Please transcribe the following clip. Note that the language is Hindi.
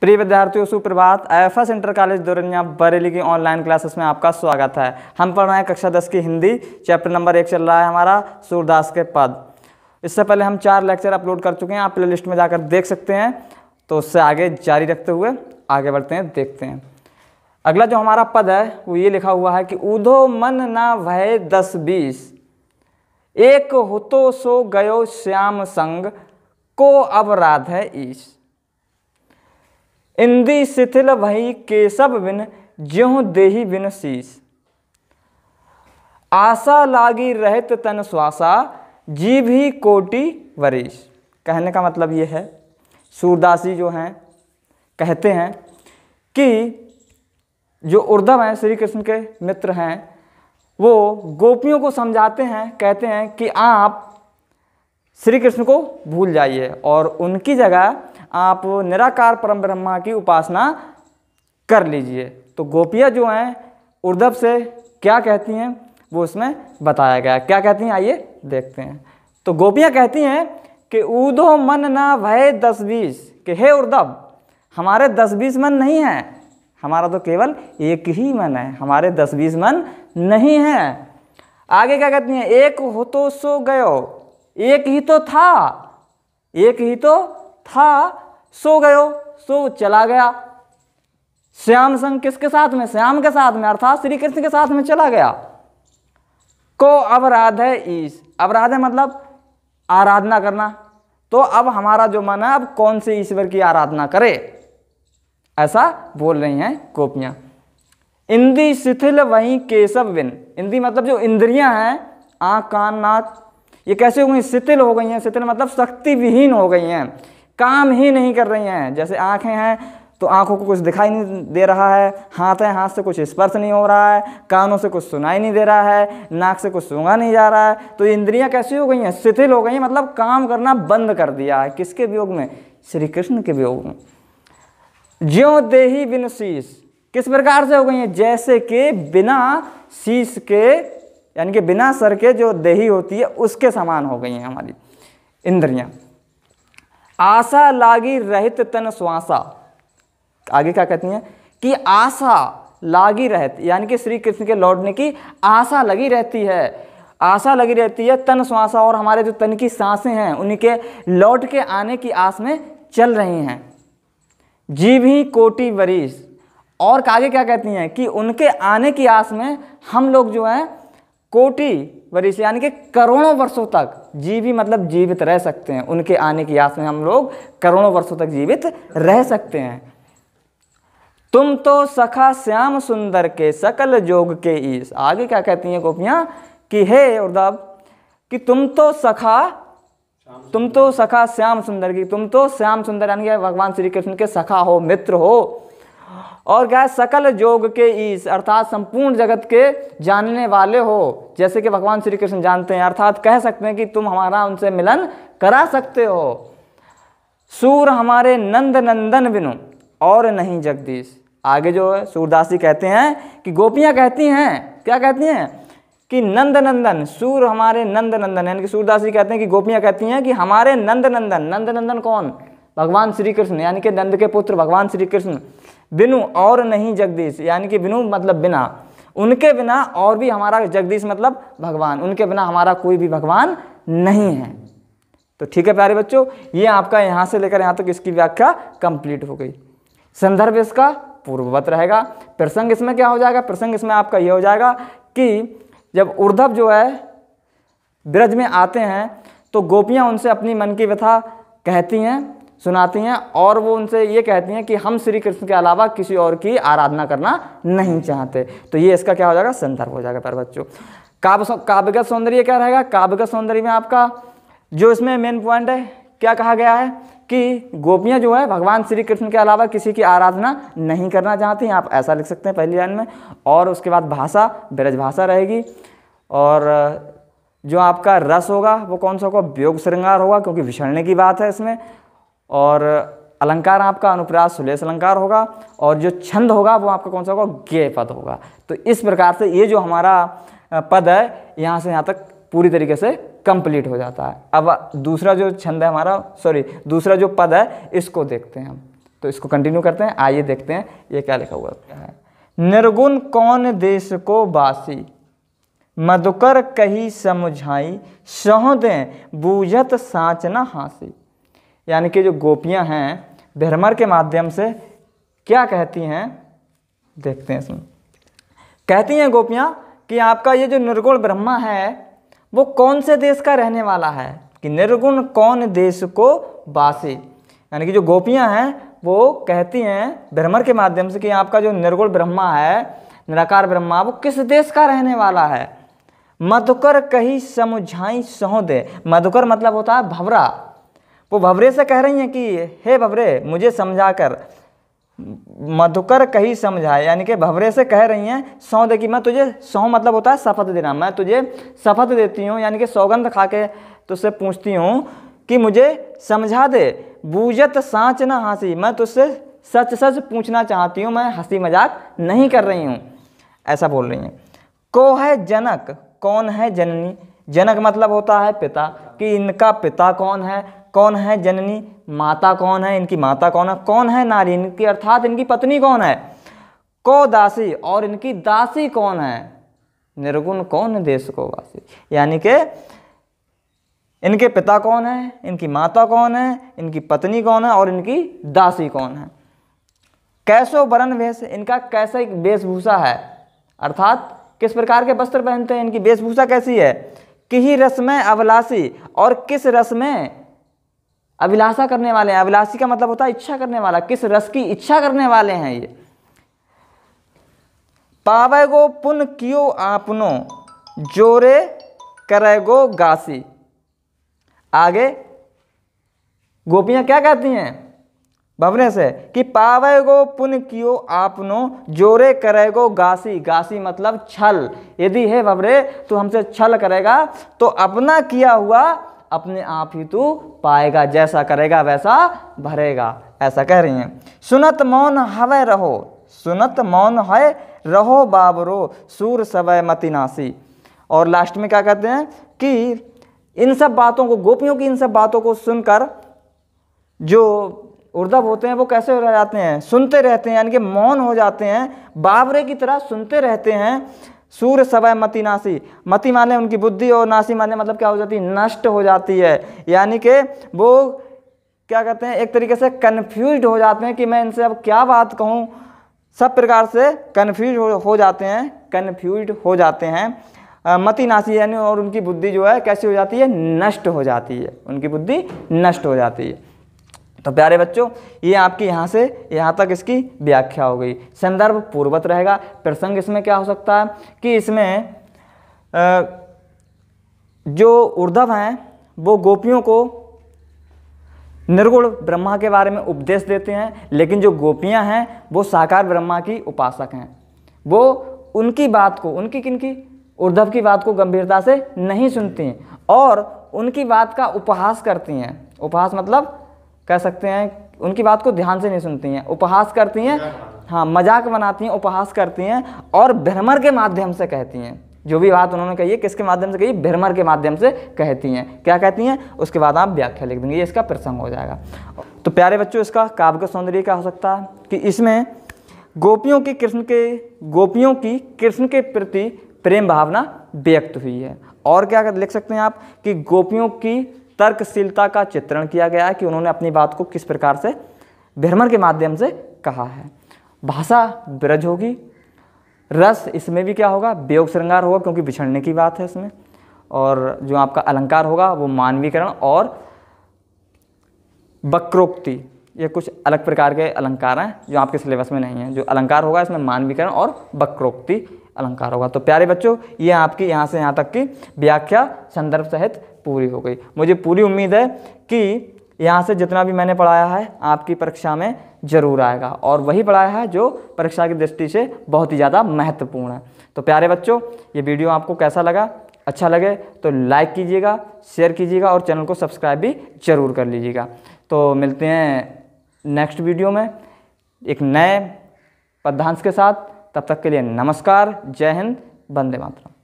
प्रिय विद्यार्थियों सुप्रभात F S inter college Durnia Bareilly की ऑनलाइन क्लासेस में आपका स्वागत है हम पढ़ रहे हैं कक्षा दस की हिंदी चैप्टर नंबर एक चल रहा है हमारा सूरदास के पद इससे पहले हम चार लेक्चर अपलोड कर चुके हैं आप प्ले लिस्ट में जाकर देख सकते हैं तो उससे आगे जारी रखते हुए आगे बढ़ते हैं देखते हैं अगला जो हमारा पद है वो ये लिखा हुआ है कि ऊधो मन ना भय दस बीस एक हो तो सो गयो श्याम संग को अब राध है ईश इंदी शिथिल भई केशव बिन ज्यों देही बिन शीश आशा लागी रहत तन श्वासा जी भी कोटि वरीश कहने का मतलब ये है सूरदासी जो हैं कहते हैं कि जो उर्धव हैं श्री कृष्ण के मित्र हैं वो गोपियों को समझाते हैं कहते हैं कि आप श्री कृष्ण को भूल जाइए और उनकी जगह आप निराकार परम ब्रह्मा की उपासना कर लीजिए तो गोपियाँ जो हैं उर्धव से क्या कहती हैं वो उसमें बताया गया क्या कहती हैं आइए देखते हैं तो गोपियाँ कहती हैं कि ऊधो मन ना भय दस बीस कि हे उर्धव हमारे दस बीस मन नहीं हैं हमारा तो केवल एक ही मन है हमारे दस बीस मन नहीं हैं आगे क्या कहती हैं एक हो तो सो गयो एक ही तो था एक ही तो था सो गयो सो चला गया श्याम संग किसके साथ में श्याम के साथ में अर्थात श्री कृष्ण के साथ में चला गया को अवराध है ईश अवराध है मतलब आराधना करना तो अब हमारा जो मन है अब कौन से ईश्वर की आराधना करे ऐसा बोल रही हैं गोपियां इंदी शिथिल वहीं केशव बिन इंदी मतलब जो इंद्रियां हैं आँख कान नाक ये कैसे हो गई शिथिल हो गई हैं शिथिल मतलब शक्ति विहीन हो गई हैं काम ही नहीं कर रही हैं जैसे आँखें हैं तो आँखों को कुछ दिखाई नहीं दे रहा है हाथ है हाथ से कुछ स्पर्श नहीं हो रहा है कानों से कुछ सुनाई नहीं दे रहा है नाक से कुछ सूंघा नहीं जा रहा है तो इंद्रियां कैसी हो गई हैं शिथिल हो गई हैं मतलब काम करना बंद कर दिया है किसके वियोग में श्री कृष्ण के वियोग में ज्यो देही बिन शीश किस प्रकार से हो गई हैं जैसे कि बिना शीश के यानी कि बिना सर के जो देही होती है उसके समान हो गई हैं हमारी इंद्रियां आशा लागी रहित तन श्वासा आगे क्या कहती हैं कि आशा लागी रहित यानी कि श्री कृष्ण के लौटने की आशा लगी रहती है आशा लगी रहती है तन श्वासा और हमारे जो तन की सांसें हैं उनके लौट के आने की आस में चल रही हैं जीव ही कोटि वरीस और आगे क्या कहती हैं कि उनके आने की आस में हम लोग जो हैं कोटि वर्ष यानी कि करोड़ों वर्षों तक जीवी मतलब जीवित रह सकते हैं उनके आने की आस में हम लोग करोड़ों वर्षों तक जीवित रह सकते हैं तुम तो सखा श्याम सुंदर के सकल जोग के ईश आगे क्या कहती हैं गोपियां कि हे उर्दब कि तुम तो सखा तुम तो सखा श्याम सुंदर की तुम तो श्याम सुंदर यानी भगवान श्री कृष्ण के सखा हो मित्र हो और क्या सकल जोग के ईस अर्थात संपूर्ण जगत के जानने वाले हो जैसे कि भगवान श्री कृष्ण जानते हैं अर्थात कह सकते हैं कि तुम हमारा उनसे मिलन करा सकते हो सूर हमारे नंद नंदन बिनु और नहीं जगदीश आगे जो है सूरदासी कहते हैं कि गोपियाँ कहती हैं क्या कहती हैं कि नंद नंदन सूर हमारे नंद नंदन यानी कि जी कहते हैं कि गोपियाँ कहती हैं कि हमारे नंद नंदन नंद नंदन कौन भगवान श्री कृष्ण यानी कि नंद के पुत्र भगवान श्री कृष्ण बिनु और नहीं जगदीश यानी कि बिनु मतलब बिना उनके बिना और भी हमारा जगदीश मतलब भगवान उनके बिना हमारा कोई भी भगवान नहीं है तो ठीक है प्यारे बच्चों ये आपका यहाँ से लेकर यहाँ तक तो इसकी व्याख्या कंप्लीट हो गई संदर्भ इसका पूर्ववत रहेगा प्रसंग इसमें क्या हो जाएगा प्रसंग इसमें आपका ये हो जाएगा कि जब उर्धव जो है ब्रज में आते हैं तो गोपियाँ उनसे अपनी मन की व्यथा कहती हैं सुनाती हैं और वो उनसे ये कहती हैं कि हम श्री कृष्ण के अलावा किसी और की आराधना करना नहीं चाहते तो ये इसका क्या हो जाएगा संदर्भ हो जाएगा पर बच्चों काव्य काव्य का सौंदर्य क्या रहेगा काव्य का सौंदर्य में आपका जो इसमें मेन पॉइंट है क्या कहा गया है कि गोपियाँ जो है भगवान श्री कृष्ण के अलावा किसी की आराधना नहीं करना चाहती हैं आप ऐसा लिख सकते हैं पहली लाइन में और उसके बाद भाषा ब्रज भाषा रहेगी और जो आपका रस होगा वो कौन सा होगा व्योग श्रृंगार होगा क्योंकि विछड़ने की बात है इसमें और अलंकार आपका अनुप्रास सुलेश अलंकार होगा और जो छंद होगा वो आपका कौन सा होगा गे पद होगा तो इस प्रकार से ये जो हमारा पद है यहाँ से यहाँ तक पूरी तरीके से कंप्लीट हो जाता है अब दूसरा जो छंद है हमारा सॉरी दूसरा जो पद है इसको देखते हैं हम तो इसको कंटिन्यू करते हैं आइए देखते हैं ये क्या लिखा हुआ है निर्गुण कौन देश को बासी मधुकर कही समझाई दें बूझत साँच हाँसी यानी कि जो गोपियाँ हैं भ्रमर के माध्यम से क्या कहती हैं देखते हैं इसमें कहती हैं गोपियाँ कि आपका ये जो निर्गुण ब्रह्मा है वो कौन से देश का रहने वाला है कि निर्गुण कौन देश को बासी यानी कि जो गोपियाँ हैं वो कहती हैं भ्रमर के माध्यम से कि आपका जो निर्गुण ब्रह्मा है निराकार ब्रह्मा वो किस देश का रहने वाला है मधुकर कही समझाई सहोदय मधुकर मतलब होता है भवरा वो भवरे से कह रही हैं कि हे भवरे मुझे समझा कर मधुकर कही समझाए यानी कि भवरे से कह रही हैं सौ देखी मैं तुझे सौ मतलब होता है शपथ देना मैं तुझे शपथ देती हूँ यानी कि सौगंध खा के तुझसे पूछती हूँ कि मुझे समझा दे बूझत साँच ना हंसी मैं तुझसे सच सच पूछना चाहती हूँ मैं हंसी मजाक नहीं कर रही हूँ ऐसा बोल रही हैं को है जनक कौन है जननी जनक मतलब होता है पिता कि इनका पिता कौन है कौन है जननी माता कौन है इनकी माता कौन है कौन है नारी इनकी अर्थात इनकी पत्नी कौन है को दासी और इनकी दासी कौन है निर्गुण कौन है देश को वासी यानी कि इनके पिता कौन है इनकी माता कौन है इनकी पत्नी कौन है और इनकी दासी कौन है कैसो वरण वेश इनका कैसा वेशभूषा है अर्थात किस प्रकार के वस्त्र पहनते हैं इनकी वेशभूषा कैसी है कि ही रस में अभिलाषी और किस रस में अभिलाषा करने वाले हैं अभिलाषी का मतलब होता है इच्छा करने वाला किस रस की इच्छा करने वाले हैं ये पावेगो पुन क्यों आपनो जोरे करेगो गासी आगे गोपियां क्या कहती हैं भवने से कि पावेगो पुन कियो आपनो जोरे करेगो गासी गासी मतलब छल यदि है भवरे तो हमसे छल करेगा तो अपना किया हुआ अपने आप ही तू पाएगा जैसा करेगा वैसा भरेगा ऐसा कह रही हैं सुनत मौन हवे रहो सुनत मौन है रहो बाबरो सूर सवय मतिनासी और लास्ट में क्या कहते हैं कि इन सब बातों को गोपियों की इन सब बातों को सुनकर जो उर्दब होते हैं वो कैसे हो जाते हैं सुनते रहते हैं यानी कि मौन हो जाते हैं बावरे की तरह सुनते रहते हैं सूर्य सवय मति नासी मति माने उनकी बुद्धि और नासी माने मतलब क्या हो जाती है नष्ट हो जाती है यानी कि वो क्या कहते हैं एक तरीके से कन्फ्यूज हो जाते हैं कि मैं इनसे अब क्या बात कहूँ सब प्रकार से कन्फ्यूज हो, हो जाते हैं कन्फ्यूज हो जाते हैं मति नासी यानी और उनकी बुद्धि जो है कैसी हो जाती है नष्ट हो जाती है उनकी बुद्धि नष्ट हो जाती है तो प्यारे बच्चों ये आपकी यहाँ से यहाँ तक इसकी व्याख्या हो गई संदर्भ पूर्वत रहेगा प्रसंग इसमें क्या हो सकता है कि इसमें जो उर्धव हैं वो गोपियों को निर्गुण ब्रह्मा के बारे में उपदेश देते हैं लेकिन जो गोपियाँ हैं वो साकार ब्रह्मा की उपासक हैं वो उनकी बात को उनकी किनकी उर्धव की बात को गंभीरता से नहीं सुनती हैं और उनकी बात का उपहास करती हैं उपहास मतलब कह सकते हैं उनकी बात को ध्यान से नहीं सुनती हैं उपहास करती हैं हाँ मजाक बनाती हैं उपहास करती हैं और भ्रमर के माध्यम से कहती हैं जो भी बात उन्होंने कही है किसके माध्यम से कही भ्रमर के माध्यम से कहती हैं क्या कहती हैं उसके बाद आप व्याख्या लिख देंगे ये इसका प्रसंग हो जाएगा तो प्यारे बच्चों इसका काव्य सौंदर्य क्या हो सकता है कि इसमें गोपियों की कृष्ण के गोपियों की कृष्ण के प्रति प्रेम भावना व्यक्त हुई है और क्या लिख सकते हैं आप कि गोपियों की तर्कशीलता का चित्रण किया गया है कि उन्होंने अपनी बात को किस प्रकार से भ्रमण के माध्यम से कहा है भाषा ब्रज होगी रस इसमें भी क्या होगा बेयोग श्रृंगार होगा क्योंकि बिछड़ने की बात है इसमें और जो आपका अलंकार होगा वो मानवीकरण और वक्रोक्ति ये कुछ अलग प्रकार के अलंकार हैं जो आपके सिलेबस में नहीं हैं जो अलंकार होगा इसमें मानवीकरण और वक्रोक्ति अलंकार होगा तो प्यारे बच्चों ये आपकी यहाँ से यहाँ तक की व्याख्या संदर्भ सहित पूरी हो गई मुझे पूरी उम्मीद है कि यहाँ से जितना भी मैंने पढ़ाया है आपकी परीक्षा में ज़रूर आएगा और वही पढ़ाया है जो परीक्षा की दृष्टि से बहुत ही ज़्यादा महत्वपूर्ण है तो प्यारे बच्चों ये वीडियो आपको कैसा लगा अच्छा लगे तो लाइक कीजिएगा शेयर कीजिएगा और चैनल को सब्सक्राइब भी ज़रूर कर लीजिएगा तो मिलते हैं नेक्स्ट वीडियो में एक नए पद्धांश के साथ तब तक के लिए नमस्कार जय हिंद वंदे मातरम